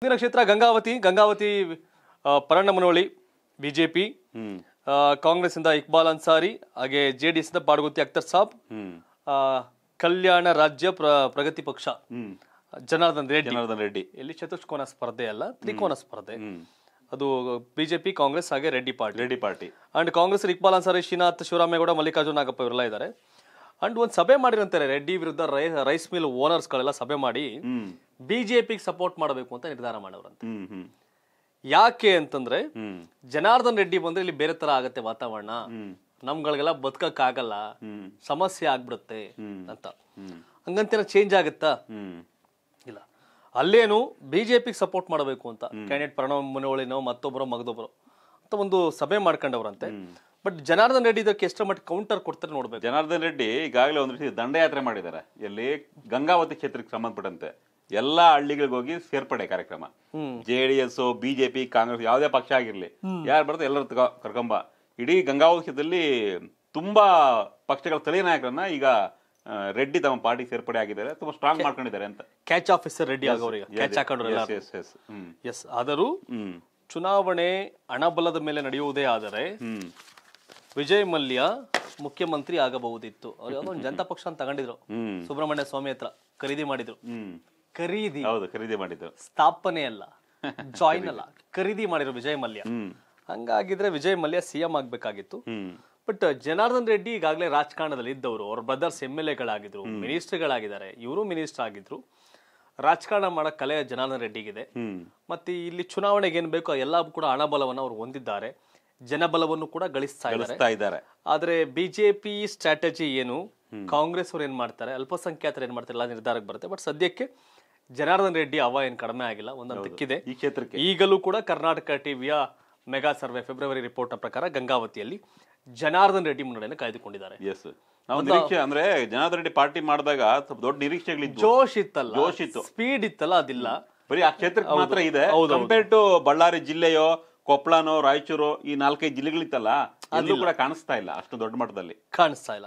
ಮುಂದಿನ ಕ್ಷೇತ್ರ ಗಂಗಾವತಿ ಗಂಗಾವತಿ ಪರಣ್ಣ ಬಿಜೆಪಿ ಕಾಂಗ್ರೆಸ್ ಇಂದ ಇಕ್ಬಾಲ್ ಅನ್ಸಾರಿ ಹಾಗೆ ಜೆಡಿಎಸ್ ಇಂದ ಅಕ್ತರ್ ಅಖ್ತರ್ ಸಾಬ್ ಕಲ್ಯಾಣ ರಾಜ್ಯ ಪ್ರಗತಿ ಪಕ್ಷ ಜನಾರ್ದನ್ ರೆಡ್ಡಿ ಜನಾರ್ದನ್ ರೆಡ್ಡಿ ಇಲ್ಲಿ ಚತುಷ್ಕೋನ ಸ್ಪರ್ಧೆ ಅಲ್ಲ ತ್ರಿಕೋನ ಸ್ಪರ್ಧೆ ಅದು ಬಿಜೆಪಿ ಕಾಂಗ್ರೆಸ್ ಹಾಗೆ Reddy party Reddy party and Congress Iqbal Ansari Srinath Shivaramegowda Mallikarjuna Nagappa ಇವರೆಲ್ಲ ಇದ್ದಾರೆ ಅಂಡ್ ಒಂದು ಸಭೆ ಮಾಡಿರಂತಾರೆ ರೆಡ್ಡಿ ವಿರುದ್ಧ ರೈಸ್ ಮಿಲ್ ಓನರ್ಸ್ ಗಳೆಲ್ಲ ಸಭೆ ಮಾಡಿ ಬಿಜೆಪಿ ಸಪೋರ್ಟ್ ಮಾಡಬೇಕು ಅಂತ ನಿರ್ಧಾರ ಮಾಡೋರಂತೆ ಯಾಕೆ ಅಂತಂದ್ರೆ ಜನಾರ್ದನ್ ರೆಡ್ಡಿ ಬಂದ್ರೆ ಇಲ್ಲಿ ಬೇರೆ ತರ ಆಗತ್ತೆ ವಾತಾವರಣ ನಮ್ಗಳಿಗೆಲ್ಲ ಬದುಕಕ್ ಆಗಲ್ಲ ಸಮಸ್ಯೆ ಆಗ್ಬಿಡುತ್ತೆ ಅಂತ ಹಂಗಂತ ಚೇಂಜ್ ಆಗುತ್ತಾ ಇಲ್ಲ ಅಲ್ಲೇನು ಬಿಜೆಪಿಗೆ ಸಪೋರ್ಟ್ ಮಾಡಬೇಕು ಅಂತ ಕ್ಯಾಂಡಿಡೇಟ್ ಪ್ರಣವ್ ಮುನವಳಿನೋ ಮತ್ತೊಬ್ಬರು ಮಗದೊಬ್ಬರು ಅಂತ ಒಂದು ಸಭೆ ಮಾಡ್ಕೊಂಡವ್ರಂತೆ ಬಟ್ ಜನಾರ್ದನ್ ರೆಡ್ಡಿ ಇದಕ್ಕೆ ಎಷ್ಟರ ಮಟ್ಟ ಕೌಂಟರ್ ಕೊಡ್ತಾರೆ ನೋಡ್ಬೇಕು ಜನಾರ್ದನ್ ರೆಡ್ಡಿ ಈಗಾಗಲೇ ಒಂದು ರೀತಿ ದಂಡಯಾತ್ರೆ ಮಾಡಿದ್ದಾರೆ ಎಲ್ಲಿ ಗಂಗಾವತಿ ಕ್ಷೇತ್ರಕ್ಕೆ ಸಂಬಂಧಪಟ್ಟಂತೆ ಎಲ್ಲಾ ಹಳ್ಳಿಗಳಿಗೋಗಿ ಸೇರ್ಪಡೆ ಕಾರ್ಯಕ್ರಮ J D S BJP Congress ಯಾವುದೇ ಪಕ್ಷ ಆಗಿರ್ಲಿ ಯಾರು ಬರ್ತಾರೆ ಎಲ್ಲರ ಕರ್ಕೊಂಬ ಇಡೀ ಗಂಗಾವಶದಲ್ಲಿ ತುಂಬಾ ಪಕ್ಷಗಳ ತಲೆ ನಾಯಕರನ್ನ ಈಗ ರೆಡ್ಡಿ ತಮ್ಮ ಪಾರ್ಟಿ ಸೇರ್ಪಡೆ ಆಗಿದ್ದಾರೆ ತುಂಬಾ ಸ್ಟ್ರಾಂಗ್ ಮಾಡ್ಕೊಂಡಿದ್ದಾರೆ ಅಂತ catch officer Reddy catch yes ಆದರೂ ಚುನಾವಣೆ ಹಣಬಲದ ಮೇಲೆ ನಡೆಯುವುದೇ ಆದರೆ ವಿಜಯ್ ಮಲ್ಯ ಮುಖ್ಯಮಂತ್ರಿ ಆಗಬಹುದಿತ್ತು ಅವ್ರು ಯಾವ್ದೋ ಒಂದು ಜನತಾ ಪಕ್ಷ ಅಂತ ತಗೊಂಡಿದ್ರು ಸುಬ್ರಹ್ಮಣ್ಯ ಸ್ವಾಮಿ ಹತ್ರ ಖರೀದಿ ಮಾಡಿದ್ರು ಖರೀದಿ ಹೌದು ಖರೀದಿ ಮಾಡಿದ್ರು ಸ್ಥಾಪನೆ ಅಲ್ಲ ಜಾಯಿನ್ ಅಲ್ಲ ಖರೀದಿ ಮಾಡಿದ್ರು ವಿಜಯ್ ಮಲ್ಯ ಹಂಗಾಗಿದ್ರೆ ವಿಜಯ್ ಮಲ್ಯ ಸಿಎಂ ಆಗ್ಬೇಕಾಗಿತ್ತು ಬಟ್ ಜನಾರ್ದನ್ ರೆಡ್ಡಿ ಈಗಾಗಲೇ ರಾಜಕಾರಣದಲ್ಲಿ ಇದ್ದವರು ಅವ್ರ ಬ್ರದರ್ಸ್ ಎಮ್ ಎಲ್ ಎಗಳಾಗಿದ್ರು ಗಳಾಗಿದ್ದಾರೆ ಇವರು ಮಿನಿಸ್ಟರ್ ಆಗಿದ್ರು ರಾಜಕಾರಣ ಮಾಡೋ ಕಲೆ ಜನಾರ್ದನ್ ರೆಡ್ಡಿಗಿದೆ ಮತ್ತೆ ಇಲ್ಲಿ ಚುನಾವಣೆಗೆ ಏನ್ ಬೇಕೋ ಎಲ್ಲ ಕೂಡ ಹಣಬಲವನ್ನು ಅವರು ಹೊಂದಿದ್ದಾರೆ ಜನಬಲವನ್ನು ಕೂಡ ಗಳಿಸ್ತಾ ಇದ್ದಾರೆ ಆದ್ರೆ ಬಿಜೆಪಿ ಸ್ಟ್ರಾಟಜಿ ಏನು ಕಾಂಗ್ರೆಸ್ ಅವ್ರು ಏನ್ ಮಾಡ್ತಾರೆ ಅಲ್ಪಸಂಖ್ಯಾತರು ಏನ್ ಮಾಡ್ತಾರೆ ಎಲ್ಲ ನಿರ್ಧಾರಕ್ಕೆ ಬರುತ್ತೆ ಬಟ್ ಸದ್ಯಕ್ಕೆ ಜನಾರ್ದನ್ ರೆಡ್ಡಿ ಅವ ಏನ್ ಕಡಿಮೆ ಆಗಿಲ್ಲ ಒಂದ್ ತಿಕ್ಕಿದೆ ಈ ಕ್ಷೇತ್ರಕ್ಕೆ ಈಗಲೂ ಕೂಡ ಕರ್ನಾಟಕ ಟಿವಿಯ ಮೆಗಾ ಸರ್ವೆ ಫೆಬ್ರವರಿ ರಿಪೋರ್ಟ್ನ ಪ್ರಕಾರ ಗಂಗಾವತಿಯಲ್ಲಿ ಜನಾರ್ದನ್ ರೆಡ್ಡಿ ಮುನ್ನಡೆಯನ್ನು ಕಾಯ್ದುಕೊಂಡಿದ್ದಾರೆ ಎಸ್ ನಾವು ನಿರೀಕ್ಷೆ ಅಂದ್ರೆ ಜನಾರ್ದನ್ ರೆಡ್ಡಿ ಪಾರ್ಟಿ ಮಾಡಿದಾಗ ಸ್ವಲ್ಪ ದೊಡ್ಡ ನಿರೀಕ್ಷೆಗಳ್ ಜೋಶ್ ಇತ್ತಲ್ಲ ಜೋಶ್ ಇತ್ತು ಸ್ಪೀಡ್ ಇತ್ತಲ್ಲ ಅದಿಲ್ಲ ಬರೀ ಆ ಕ್ಷೇತ್ರಕ್ಕೆ ಮಾತ್ರ ಇದೆ ಕಂಪೇರ್ ಟು ಬಳ್ಳಾರಿ ಜಿಲ್ಲೆಯೋ ಕೊಪ್ಪಳನೋ ರಾಯಚೂರು ಈ ನಾಲ್ಕೈದು ಜಿಲ್ಲೆಗಳಿತ್ತಲ್ಲ ಅದು ಕೂಡ ಕಾಣಿಸ್ತಾ ಇಲ್ಲ ಅಷ್ಟು ದೊಡ್ಡ ಮಟ್ಟದಲ್ಲಿ ಕಾಣಿಸ್ತಾ ಇಲ್ಲ